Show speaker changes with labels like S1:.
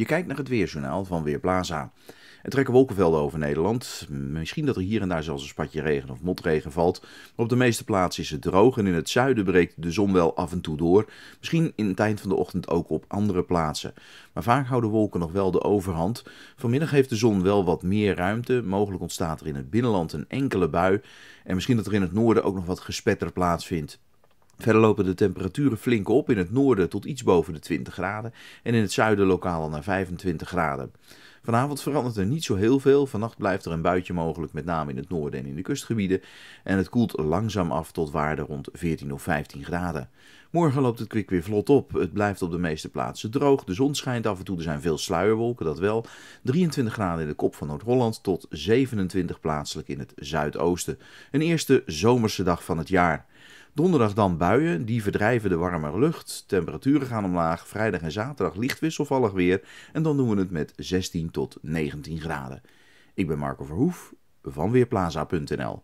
S1: Je kijkt naar het weerjournaal van Weerplaza. Er trekken wolkenvelden over Nederland. Misschien dat er hier en daar zelfs een spatje regen of motregen valt. Maar op de meeste plaatsen is het droog en in het zuiden breekt de zon wel af en toe door. Misschien in het eind van de ochtend ook op andere plaatsen. Maar vaak houden wolken nog wel de overhand. Vanmiddag heeft de zon wel wat meer ruimte. Mogelijk ontstaat er in het binnenland een enkele bui. En misschien dat er in het noorden ook nog wat gespetter plaatsvindt. Verder lopen de temperaturen flink op in het noorden tot iets boven de 20 graden en in het zuiden lokaal naar 25 graden. Vanavond verandert er niet zo heel veel. Vannacht blijft er een buitje mogelijk, met name in het noorden en in de kustgebieden. En het koelt langzaam af tot waarde rond 14 of 15 graden. Morgen loopt het kwik weer vlot op. Het blijft op de meeste plaatsen droog. De zon schijnt af en toe. Er zijn veel sluierwolken, dat wel. 23 graden in de kop van Noord-Holland tot 27 plaatselijk in het zuidoosten. Een eerste zomerse dag van het jaar. Donderdag dan buien, die verdrijven de warme lucht. Temperaturen gaan omlaag. Vrijdag en zaterdag licht wisselvallig weer. En dan doen we het met 16 tot 19 graden. Ik ben Marco Verhoef
S2: van Weerplaza.nl.